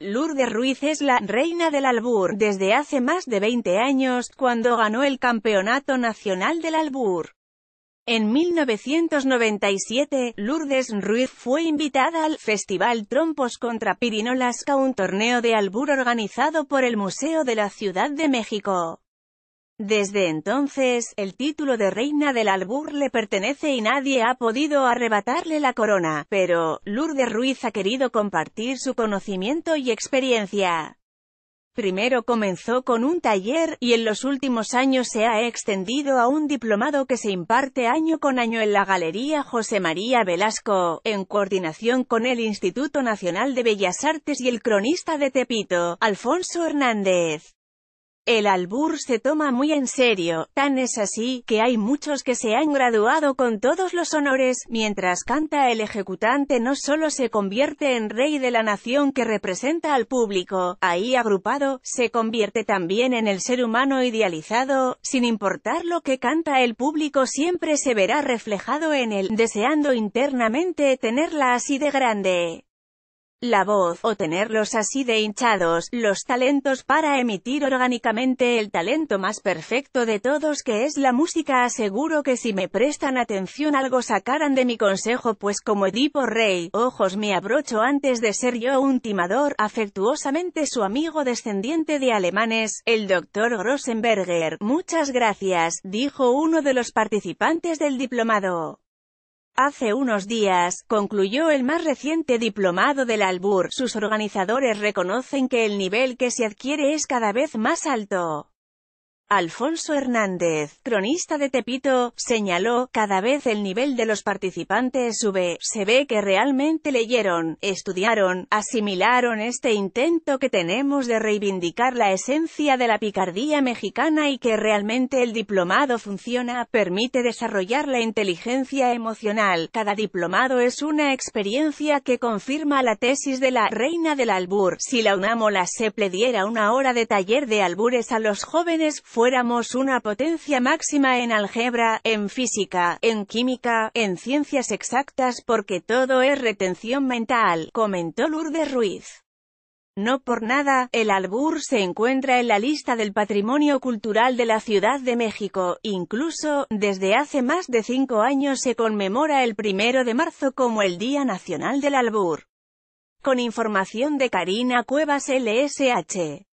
Lourdes Ruiz es la «reina del albur» desde hace más de 20 años, cuando ganó el Campeonato Nacional del Albur. En 1997, Lourdes Ruiz fue invitada al Festival Trompos contra Pirinolasca, un torneo de albur organizado por el Museo de la Ciudad de México. Desde entonces, el título de reina del albur le pertenece y nadie ha podido arrebatarle la corona, pero, Lourdes Ruiz ha querido compartir su conocimiento y experiencia. Primero comenzó con un taller, y en los últimos años se ha extendido a un diplomado que se imparte año con año en la Galería José María Velasco, en coordinación con el Instituto Nacional de Bellas Artes y el cronista de Tepito, Alfonso Hernández. El albur se toma muy en serio, tan es así, que hay muchos que se han graduado con todos los honores, mientras canta el ejecutante no solo se convierte en rey de la nación que representa al público, ahí agrupado, se convierte también en el ser humano idealizado, sin importar lo que canta el público siempre se verá reflejado en él, deseando internamente tenerla así de grande la voz, o tenerlos así de hinchados, los talentos para emitir orgánicamente el talento más perfecto de todos que es la música aseguro que si me prestan atención algo sacarán de mi consejo pues como Edipo Rey, ojos me abrocho antes de ser yo un timador, afectuosamente su amigo descendiente de alemanes, el doctor Grossenberger, muchas gracias, dijo uno de los participantes del diplomado. Hace unos días, concluyó el más reciente diplomado del Albur, sus organizadores reconocen que el nivel que se adquiere es cada vez más alto. Alfonso Hernández, cronista de Tepito, señaló, cada vez el nivel de los participantes sube, se ve que realmente leyeron, estudiaron, asimilaron este intento que tenemos de reivindicar la esencia de la picardía mexicana y que realmente el diplomado funciona, permite desarrollar la inteligencia emocional, cada diplomado es una experiencia que confirma la tesis de la reina del albur, si la UNAMO se la e diera una hora de taller de albures a los jóvenes, fuéramos una potencia máxima en álgebra, en física, en química, en ciencias exactas porque todo es retención mental, comentó Lourdes Ruiz. No por nada, el albur se encuentra en la lista del patrimonio cultural de la Ciudad de México, incluso, desde hace más de cinco años se conmemora el primero de marzo como el Día Nacional del Albur. Con información de Karina Cuevas LSH.